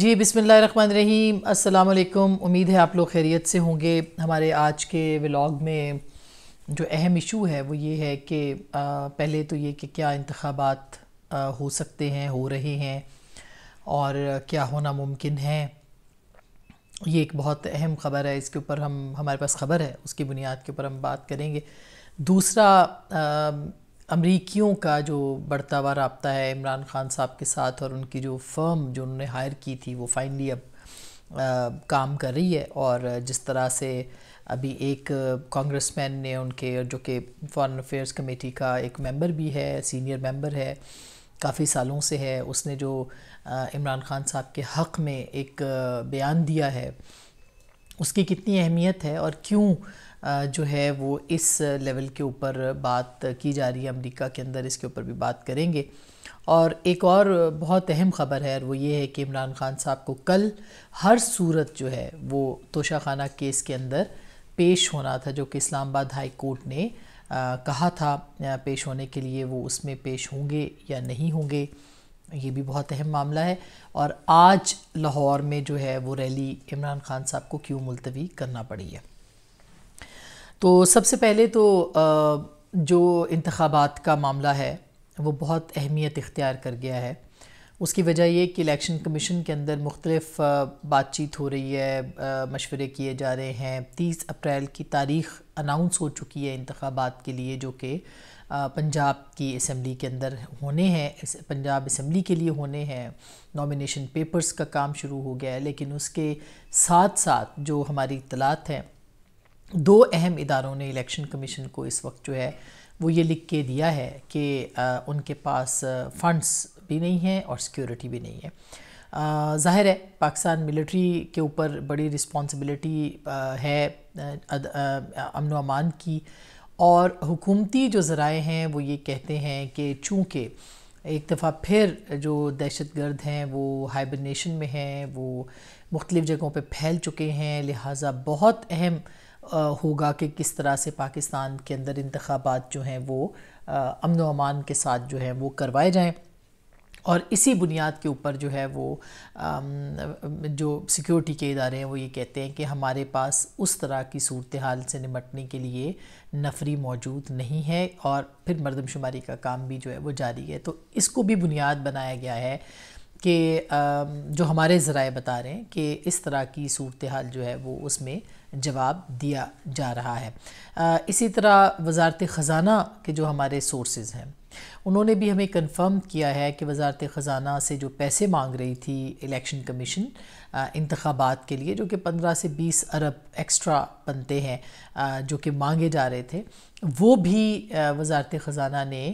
जी बिसमीम अल्लाम उम्मीद है आप लोग खैरियत से होंगे हमारे आज के व्लाग में जो अहम इशू है वो ये है कि पहले तो ये कि क्या इंतबात हो सकते हैं हो रहे हैं और क्या होना मुमकिन है ये एक बहुत अहम ख़बर है इसके ऊपर हम हमारे पास ख़बर है उसकी बुनियाद के ऊपर हम बात करेंगे दूसरा अमरीकियों का जो बढ़ता हुआ रबता है इमरान खान साहब के साथ और उनकी जो फर्म जो उन्होंने हायर की थी वो फाइनली अब आ, काम कर रही है और जिस तरह से अभी एक कांग्रेसमैन ने उनके जो कि फॉरेन अफेयर्स कमेटी का एक मेंबर भी है सीनियर मेंबर है काफ़ी सालों से है उसने जो इमरान खान साहब के हक़ में एक बयान दिया है उसकी कितनी अहमियत है और क्यों जो है वो इस लेवल के ऊपर बात की जा रही है अमेरिका के अंदर इसके ऊपर भी बात करेंगे और एक और बहुत अहम ख़बर है और वो ये है कि इमरान खान साहब को कल हर सूरत जो है वो तोशाखाना केस के अंदर पेश होना था जो कि इस्लामाबाद हाई कोर्ट ने आ, कहा था पेश होने के लिए वो उसमें पेश होंगे या नहीं होंगे ये भी बहुत अहम मामला है और आज लाहौर में जो है वो रैली इमरान खान साहब को क्यों मुलतवी करना पड़ी है तो सबसे पहले तो जो इंतबात का मामला है वो बहुत अहमियत इख्तियार कर गया है उसकी वजह ये कि इलेक्शन कमीशन के अंदर मुख्तलफ बातचीत हो रही है मशवरे किए जा रहे हैं तीस अप्रैल की तारीख अनाउंस हो चुकी है इंतबात के लिए जो कि पंजाब की इसम्बली के अंदर होने हैं पंजाब इसम्बली के लिए होने हैं नॉमिनेशन पेपर्स का काम शुरू हो गया है लेकिन उसके साथ साथ जो हमारी इतलात हैं दो अहम इदारों ने इलेक्शन कमीशन को इस वक्त जो है वो ये लिख के दिया है कि उनके पास फंड्स भी नहीं हैं और सिक्योरिटी भी नहीं है ज़ाहिर है पाकिस्तान मिलिट्री के ऊपर बड़ी रिस्पॉन्सिबिलिटी है अमन अमान की और हुकूमती जो ज़राए हैं वो ये कहते हैं कि चूँकि एक दफ़ा फिर जो दहशत गर्द हैं वो हाइबरनेशन में हैं वो मुख्तलिफ़ जगहों पर फैल चुके हैं लिहाजा बहुत अहम होगा कि किस तरह से पाकिस्तान के अंदर इंतबात जो हैं वो अमन अमान के साथ जो है वो करवाए जाएँ और इसी बुनियाद के ऊपर जो है वो जो सिक्योरिटी के इदारे हैं वो ये कहते हैं कि हमारे पास उस तरह की सूरत हाल से निमटने के लिए नफरी मौजूद नहीं है और फिर मरदमशुमारी का काम भी जो है वो जारी है तो इसको भी बुनियाद बनाया गया है कि जो हमारे ज़राए बता रहे हैं कि इस तरह की सूरत हाल जो है वो उसमें जवाब दिया जा रहा है आ, इसी तरह वजारत ख़जाना के जो हमारे सोर्सेज हैं उन्होंने भी हमें कंफर्म किया है कि वजारत ख़जाना से जो पैसे मांग रही थी इलेक्शन कमीशन इंतबात के लिए जो कि पंद्रह से बीस अरब एक्स्ट्रा बनते हैं जो कि मांगे जा रहे थे वो भी वजारत ख़जाना ने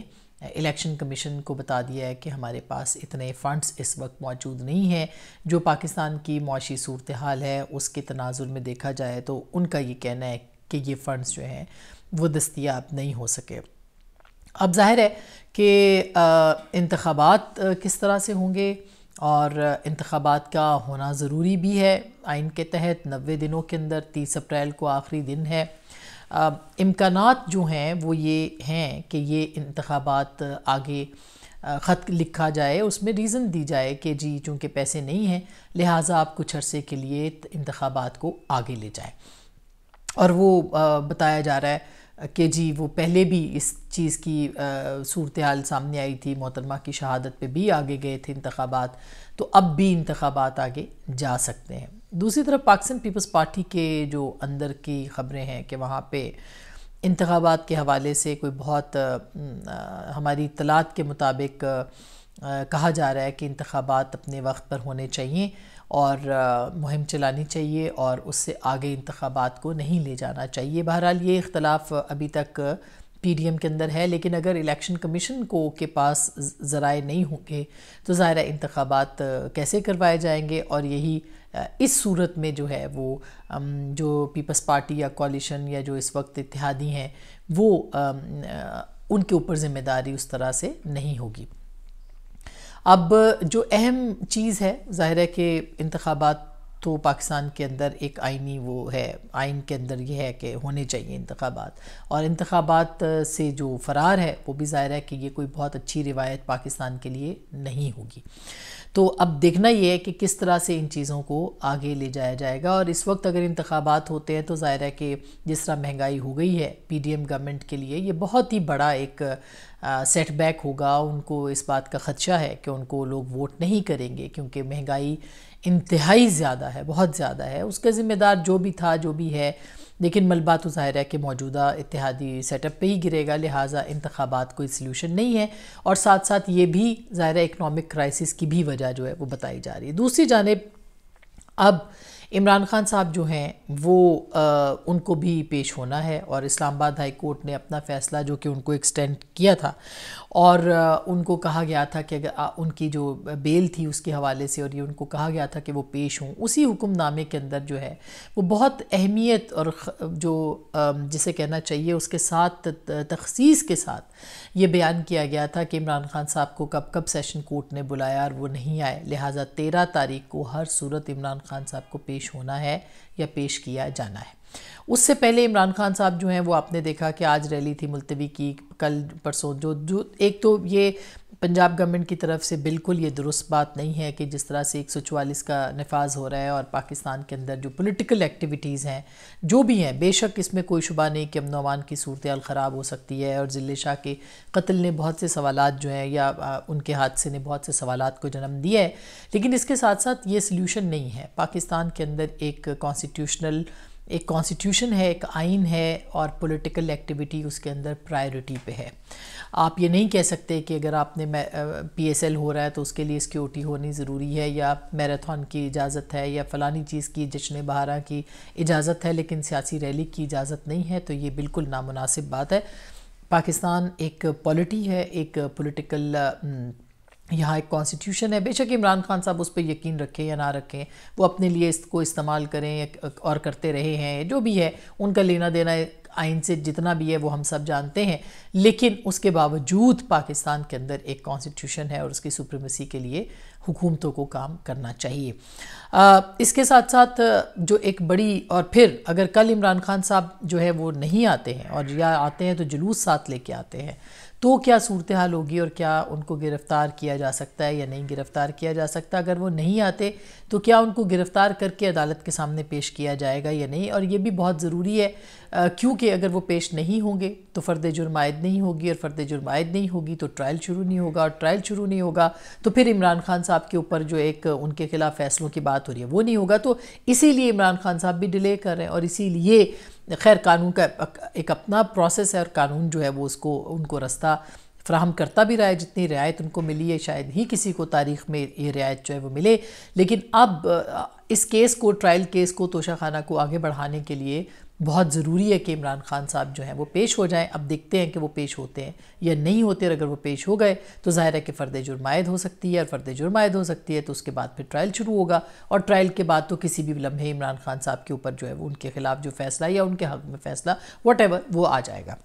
इलेक्शन कमीशन को बता दिया है कि हमारे पास इतने फ़ंड्स इस वक्त मौजूद नहीं हैं जो पाकिस्तान की मुशी सूरत हाल है उसके तनाजुर में देखा जाए तो उनका ये कहना है कि ये फ़ंड्स जो हैं वो दस्तियाब नहीं हो सके अब जाहिर है कि इंतबात किस तरह से होंगे और इंतबात का होना ज़रूरी भी है आइन के तहत नबे दिनों के अंदर तीस अप्रैल को आखिरी दिन है इम्कान जो हैं वो ये हैं कि ये इंतबात आगे ख़त लिखा जाए उसमें रीज़न दी जाए कि जी चूँकि पैसे नहीं हैं लिहाजा आप कुछ अरसे के लिए इंतबात को आगे ले जाएँ और वो बताया जा रहा है कि जी वो पहले भी इस चीज़ की सूरत हाल सामने आई थी मोहतरमा की शहादत पे भी आगे गए थे इंतबात तो अब भी इंतबात आगे जा सकते हैं दूसरी तरफ पाकिस्तान पीपल्स पार्टी के जो अंदर की खबरें हैं कि वहाँ पे इंतबात के हवाले से कोई बहुत आ, हमारी तलाद के मुताबिक कहा जा रहा है कि इंतबात अपने वक्त पर होने चाहिए और मुहिम चलानी चाहिए और उससे आगे इंतबात को नहीं ले जाना चाहिए बहरहाल ये इख्तलाफ अभी तक पी डी एम के अंदर है लेकिन अगर इलेक्शन कमीशन को के पास ज़राए नहीं होंगे तो ज़ाहिर इंतबात कैसे करवाए जाएंगे और यही इस सूरत में जो है वो जो पीपल्स पार्टी या कॉलिशन या जो इस वक्त इतिहादी हैं वो उनके ऊपर ज़िम्मेदारी उस तरह से नहीं होगी अब जो अहम चीज़ है ज़ाहिर है कि इंतबात तो पाकिस्तान के अंदर एक आइनी वो है आइन के अंदर ये है कि होने चाहिए इंतबात और इंतबात से जो फ़रार है वो भी ज़ाहिर है कि ये कोई बहुत अच्छी रिवायत पाकिस्तान के लिए नहीं होगी तो अब देखना ये है कि किस तरह से इन चीज़ों को आगे ले जाया जाएगा और इस वक्त अगर इंतबात होते हैं तो ज़ाहिर है कि जिस तरह महंगाई हो गई है पीडीएम गवर्नमेंट के लिए ये बहुत ही बड़ा एक सेटबैक होगा उनको इस बात का ख़दशा है कि उनको लोग वोट नहीं करेंगे क्योंकि महंगाई इंतहाई ज़्यादा है बहुत ज़्यादा है उसका ज़िम्मेदार जो भी था जो भी है लेकिन मलबा तो ज़ाहिर है कि मौजूदा इतिहादी सेटअप पे ही गिरेगा लिहाजा इंतबात कोई सोल्यूशन नहीं है और साथ साथ ये भी ज़ाहिर इकनॉमिक क्राइसिस की भी वजह जो है वो बताई जा रही है दूसरी जानब अब इमरान खान साहब जो हैं वो आ, उनको भी पेश होना है और इस्लामाबाद हाई कोर्ट ने अपना फ़ैसला जो कि उनको एक्सटेंड किया था और आ, उनको कहा गया था कि अगर आ, उनकी जो बेल थी उसके हवाले से और ये उनको कहा गया था कि वो पेश हों उसी हुक्मनामे के अंदर जो है वो बहुत अहमियत और जो जिसे कहना चाहिए उसके साथ तखसीस के साथ ये बयान किया गया था कि इमरान खान साहब को कब कब सेशन कोर्ट ने बुलाया और वो नहीं आए लिहाजा तेरह तारीख को हर सूरत इमरान खान साहब को पेश पेश होना है या पेश किया जाना है उससे पहले इमरान खान साहब जो हैं वो आपने देखा कि आज रैली थी मुलतवी की कल परसों जो जो एक तो ये पंजाब गवर्नमेंट की तरफ से बिल्कुल ये दुरुस्त बात नहीं है कि जिस तरह से चवालीस का नफाज हो रहा है और पाकिस्तान के अंदर जो पॉलिटिकल एक्टिविटीज़ हैं जो भी हैं बेशक इसमें कोई शुबा नहीं कि अमन अमान की सूरत ख़राब हो सकती है और ज़िले शाह के कत्ल ने बहुत से सवाल जो हैं या उनके हादसे ने बहुत से सवाल को जन्म दिया है लेकिन इसके साथ साथ ये सल्यूशन नहीं है पाकिस्तान के अंदर एक कॉन्स्टिट्यूशनल एक कॉन्स्टिट्यूशन है एक आइन है और पॉलिटिकल एक्टिविटी उसके अंदर प्रायोरिटी पे है आप ये नहीं कह सकते कि अगर आपने पीएसएल हो रहा है तो उसके लिए सिक्योरिटी होनी ज़रूरी है या मैराथन की इजाज़त है या फ़लानी चीज़ की जश्न बहारा की इजाज़त है लेकिन सियासी रैली की इजाज़त नहीं है तो ये बिल्कुल नामनासिब बात है पाकिस्तान एक पॉलिटी है एक पोलिटिकल यहाँ एक कॉन्स्टिट्यूशन है बेशक इमरान खान साहब उस पर यकीन रखें या ना रखें वो अपने लिए इसको इस्तेमाल करें और करते रहे हैं जो भी है उनका लेना देना आइन से जितना भी है वो हम सब जानते हैं लेकिन उसके बावजूद पाकिस्तान के अंदर एक कॉन्स्टिट्यूशन है और उसकी सुप्रीमेसी के लिए हुकूमतों को काम करना चाहिए आ, इसके साथ साथ जो एक बड़ी और फिर अगर कल इमरान खान साहब जो है वो नहीं आते हैं और या आते हैं तो जुलूस साथ लेके आते हैं तो क्या सूरत हाल होगी और क्या उनको गिरफ़्तार किया जा सकता है या नहीं गिरफ़्तार किया जा सकता अगर वो नहीं आते तो क्या उनको गिरफ़्तार करके अदालत के सामने पेश किया जाएगा या नहीं और ये भी बहुत ज़रूरी है क्योंकि अगर वो पेश नहीं होंगे तो फ़र्द जुर्मायद नहीं होगी और फ़र्द जुर्मायद नहीं होगी तो ट्रायल शुरू नहीं होगा और ट्रायल शुरू नहीं होगा तो फिर इमरान खान साहब के ऊपर जो एक उनके ख़िलाफ़ फ़ैसलों की बात हो रही है वो नहीं होगा तो इसीलिए इमरान खान साहब भी डिले कर रहे हैं और इसीलिए खैर कानून का एक अपना प्रोसेस है और कानून जो है वो उसको उनको रास्ता फ्राहम करता भी रहा है जितनी रियायत उनको मिली है शायद ही किसी को तारीख में ये रियायत जो है वो मिले लेकिन अब इस केस को ट्रायल केस को तोशा खाना को आगे बढ़ाने के लिए बहुत ज़रूरी है कि इमरान खान साहब जो हैं वो पेश हो जाएं अब देखते हैं कि वो पेश होते हैं या नहीं होते अगर वो पेश हो गए तो ज़ाहिर है कि फ़र्द जुर्मायद हो सकती है और फ़र्द जुर्मायद हो सकती है तो उसके बाद फिर ट्रायल शुरू होगा और ट्रायल के बाद तो किसी भी लम्हे इमरान खान साहब के ऊपर जो है वो उनके खिलाफ जो फैसला या उनके हक में फ़ैसला वट वो आ जाएगा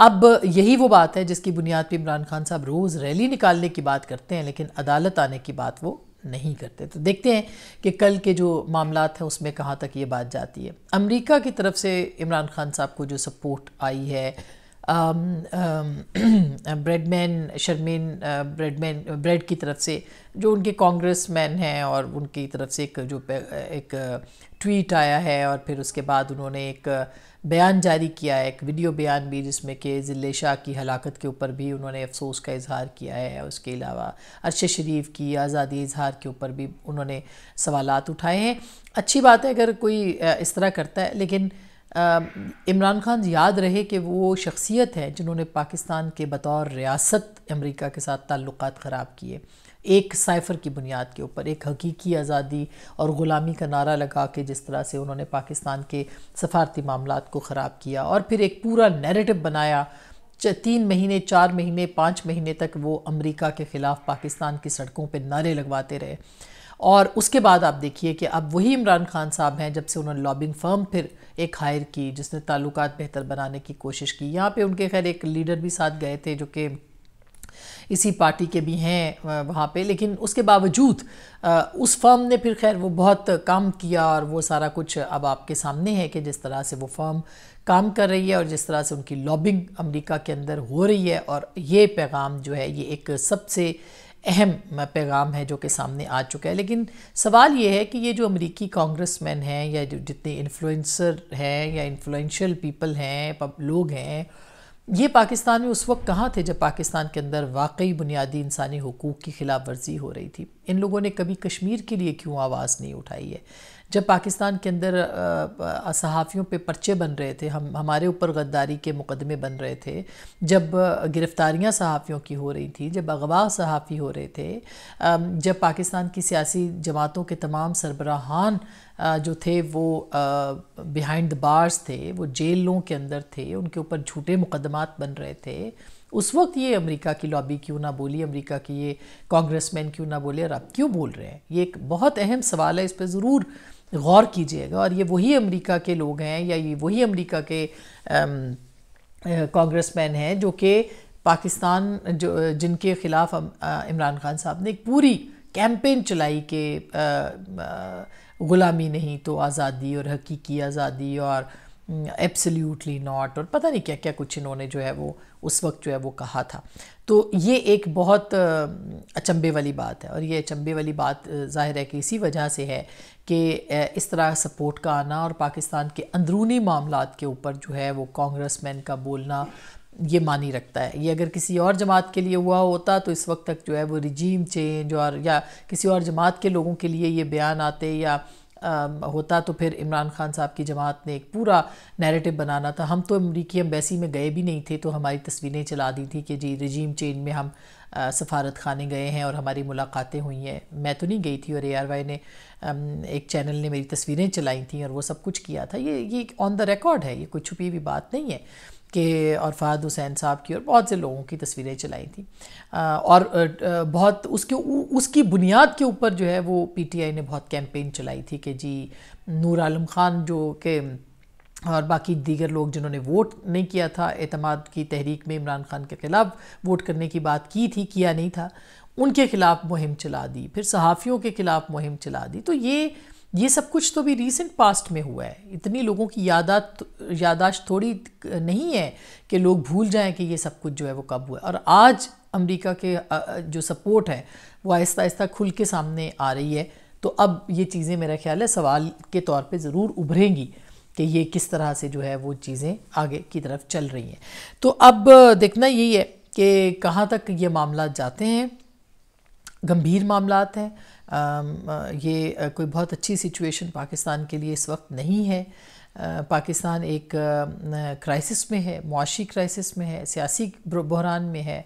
अब यही वो बात है जिसकी बुनियाद पर इमरान खान साहब रोज़ रैली निकालने की बात करते हैं लेकिन अदालत आने की बात वो नहीं करते तो देखते हैं कि कल के जो मामला हैं उसमें कहाँ तक ये बात जाती है अमेरिका की तरफ से इमरान खान साहब को जो सपोर्ट आई है ब्रेडमैन शर्मीन ब्रेडमैन ब्रेड की तरफ से जो उनके कांग्रेस मैन हैं और उनकी तरफ से एक जो एक ट्वीट आया है और फिर उसके बाद उन्होंने एक बयान जारी किया है एक वीडियो बयान भी जिसमें कि ज़िले शाह की हलाकत के ऊपर भी उन्होंने अफसोस का इजहार किया है उसके अलावा अरशद शरीफ की आज़ादी इजहार के ऊपर भी उन्होंने सवालत उठाए हैं अच्छी बात है अगर कोई इस तरह करता है लेकिन इमरान खान याद रहे कि वो शख्सियत है जिन्होंने पाकिस्तान के बतौर रियासत अमेरिका के साथ ताल्लुक ख़राब किए एक साइफ़र की बुनियाद के ऊपर एक हकीकी आज़ादी और ग़ुलामी का नारा लगा के जिस तरह से उन्होंने पाकिस्तान के सफारती मामला को ख़राब किया और फिर एक पूरा नरेटिव बनाया तीन महीने चार महीने पाँच महीने तक वो अमेरिका के ख़िलाफ़ पाकिस्तान की सड़कों पर नारे लगवाते रहे और उसके बाद आप देखिए कि अब वही इमरान खान साहब हैं जब से उन्होंने लॉबिंग फर्म फिर एक हायर की जिसने ताल्लुक बेहतर बनाने की कोशिश की यहाँ पर उनके खैर एक लीडर भी साथ गए थे जो कि इसी पार्टी के भी हैं वहाँ पे लेकिन उसके बावजूद उस फर्म ने फिर खैर वो बहुत काम किया और वो सारा कुछ अब आपके सामने है कि जिस तरह से वो फर्म काम कर रही है और जिस तरह से उनकी लॉबिंग अमेरिका के अंदर हो रही है और ये पैगाम जो है ये एक सबसे अहम पैगाम है जो कि सामने आ चुका है लेकिन सवाल ये है कि ये जो अमेरिकी कांग्रेस मैन हैं या जो जितने इन्फ्लुएंसर हैं या इन्फ्लुंशल पीपल हैं लोग हैं ये पाकिस्तान में उस वक्त कहाँ थे जब पाकिस्तान के अंदर वाकई बुनियादी इंसानी हकूक़ की ख़िलाफ़ वर्जी हो रही थी इन लोगों ने कभी कश्मीर के लिए क्यों आवाज़ नहीं उठाई है जब पाकिस्तान के अंदर सहाफ़ियों पे पर्चे बन रहे थे हम हमारे ऊपर गद्दारी के मुकदमे बन रहे थे जब गिरफ़्तारियां सहाफ़ियों की हो रही थी जब अगवा सहाफ़ी हो रहे थे जब पाकिस्तान की सियासी जमातों के तमाम सरबराहान जो थे वो बिहाइंड द बार्स थे वो जेलों के अंदर थे उनके ऊपर झूठे मुकदमात बन रहे थे उस वक्त ये अमेरिका की लॉबी क्यों ना बोली अमेरिका की ये कांग्रेसमैन क्यों ना बोले और आप क्यों बोल रहे हैं ये एक बहुत अहम सवाल है इस पर ज़रूर गौर कीजिएगा और ये वही अमेरिका के लोग हैं या ये वही अमेरिका के कांग्रेसमैन हैं जो कि पाकिस्तान जो जिनके ख़िलाफ़ इमरान खान साहब ने एक पूरी कैंपेन चलाई कि ग़ुलामी नहीं तो आज़ादी और हकीकी आज़ादी और एब्सोल्यूटली mm, नॉट और पता नहीं क्या क्या कुछ इन्होंने जो है वो उस वक्त जो है वो कहा था तो ये एक बहुत अचंबे वाली बात है और ये अचंबे वाली बात जाहिर है कि इसी वजह से है कि इस तरह सपोर्ट का आना और पाकिस्तान के अंदरूनी मामला के ऊपर जो है वो कांग्रेस मैन का बोलना ये मानी रखता है ये अगर किसी और जमात के लिए हुआ होता तो इस वक्त तक जो है वो रिजीम चेंज और या किसी और जमात के लोगों के लिए ये बयान आते या होता तो फिर इमरान खान साहब की जमात ने एक पूरा नैरेटिव बनाना था हम तो अमरीकी एम्बेसी में गए भी नहीं थे तो हमारी तस्वीरें चला दी थी कि जी रजीम चेन में हम सफारत खाने गए हैं और हमारी मुलाकातें हुई हैं मैं तो नहीं गई थी और ए आर वाई ने एक चैनल ने मेरी तस्वीरें चलाई थी और वो सब कुछ किया था ये ये ऑन द रिकॉर्ड है ये कोई छुपी हुई बात नहीं है के और फहद हुसैन साहब की और बहुत से लोगों की तस्वीरें चलाई थी और बहुत उसके उसकी बुनियाद के ऊपर जो है वो पीटीआई ने बहुत कैंपेन चलाई थी कि जी नूर आलम खान जो के और बाकी दीगर लोग जिन्होंने वोट नहीं किया था अतमाद की तहरीक में इमरान खान के ख़िलाफ़ वोट करने की बात की थी किया नहीं था उनके ख़िलाफ़ मुहिम चला दी फिर सहाफ़ियों के ख़िलाफ़ मुहिम चला दी तो ये ये सब कुछ तो भी रीसेंट पास्ट में हुआ है इतनी लोगों की यादात यादाश्त थोड़ी नहीं है कि लोग भूल जाएं कि ये सब कुछ जो है वो कब हुआ और आज अमेरिका के जो सपोर्ट है वो आहिस्ता आहिस्ता खुल के सामने आ रही है तो अब ये चीज़ें मेरा ख्याल है सवाल के तौर पे ज़रूर उभरेंगी कि ये किस तरह से जो है वो चीज़ें आगे की तरफ चल रही हैं तो अब देखना यही है कि कहाँ तक ये मामला जाते हैं गंभीर मामला हैं Um, ये कोई बहुत अच्छी सिचुएशन पाकिस्तान के लिए इस वक्त नहीं है पाकिस्तान एक क्राइसिस में है मुआशी क्राइसिस में है सियासी बहरान में है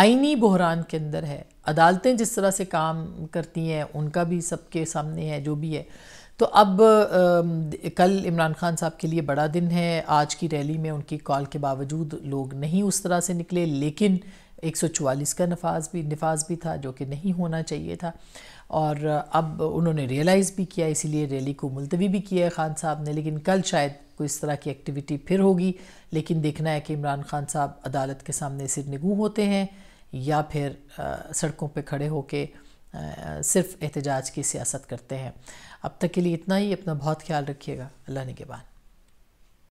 आइनी बहरान के अंदर है अदालतें जिस तरह से काम करती हैं उनका भी सबके सामने है जो भी है तो अब आ, कल इमरान खान साहब के लिए बड़ा दिन है आज की रैली में उनकी कॉल के बावजूद लोग नहीं उस तरह से निकले लेकिन 144 का नफाज भी नफाज भी था जो कि नहीं होना चाहिए था और अब उन्होंने रियलाइज़ भी किया इसीलिए रैली को मुलतवी भी किया है ख़ान साहब ने लेकिन कल शायद कोई इस तरह की एक्टिविटी फिर होगी लेकिन देखना है कि इमरान खान साहब अदालत के सामने सिर निगू होते हैं या फिर आ, सड़कों पर खड़े होकर सिर्फ एहतजाज की सियासत करते हैं अब तक के लिए इतना ही अपना बहुत ख्याल रखिएगा अल्लाह ने के बाद